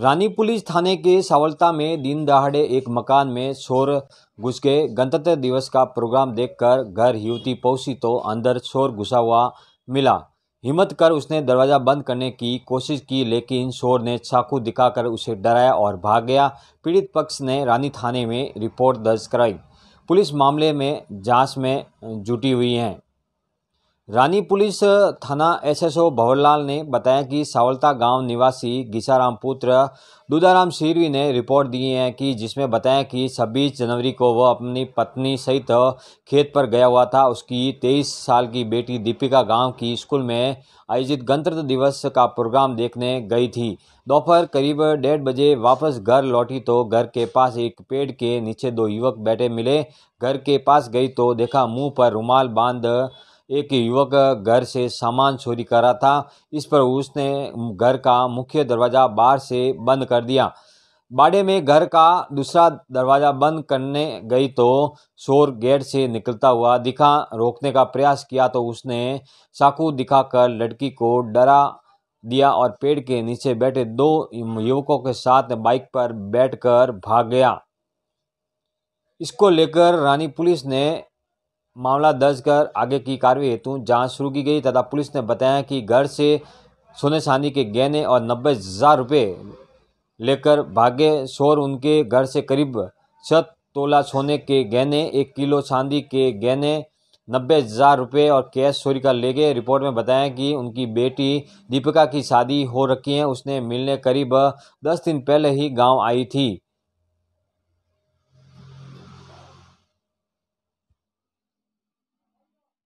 रानी police थाने के सावलता में दिन दहाड़े एक मकान में शोर घुस गए गणतंत्र दिवस का प्रोग्राम देखकर घर युवती पहुंची तो अंदर शोर घुसा हुआ मिला हिम्मत कर उसने दरवाज़ा बंद करने की कोशिश की लेकिन शोर ने चाकू दिखाकर उसे डराया और भाग गया पीड़ित पक्ष ने रानी थाने में रिपोर्ट दर्ज कराई पुलिस मामले में जांच में जुटी हुई है रानी पुलिस थाना एसएसओ भंवरलाल ने बताया कि सावलता गांव निवासी गीसाराम पुत्र दुदाराम सीरवी ने रिपोर्ट दी है कि जिसमें बताया कि 26 जनवरी को वह अपनी पत्नी सहित खेत पर गया हुआ था उसकी 23 साल की बेटी दीपिका गांव की स्कूल में आयोजित गणतंत्र दिवस का प्रोग्राम देखने गई थी दोपहर करीब डेढ़ बजे वापस घर लौटी तो घर के पास एक पेड़ के नीचे दो युवक बैठे मिले घर के पास गई तो देखा मुँह पर रुमाल बांध एक युवक घर से सामान चोरी कर रहा था इस पर उसने घर का मुख्य दरवाज़ा बाहर से बंद कर दिया बाड़े में घर का दूसरा दरवाज़ा बंद करने गई तो शोर गेट से निकलता हुआ दिखा रोकने का प्रयास किया तो उसने चाकू दिखाकर लड़की को डरा दिया और पेड़ के नीचे बैठे दो युवकों के साथ बाइक पर बैठकर भाग गया इसको लेकर रानी पुलिस ने मामला दर्ज कर आगे की कार्रवाई हेतु जांच शुरू की गई तथा पुलिस ने बताया कि घर से सोने चांदी के गहने और नब्बे हज़ार रुपये लेकर भागे शोर उनके घर से करीब छत तोला सोने के गहने एक किलो चांदी के गहने नब्बे हज़ार रुपये और कैश चोरी कर ले गए रिपोर्ट में बताया कि उनकी बेटी दीपिका की शादी हो रखी है उसने मिलने करीब दस दिन पहले ही गांव आई थी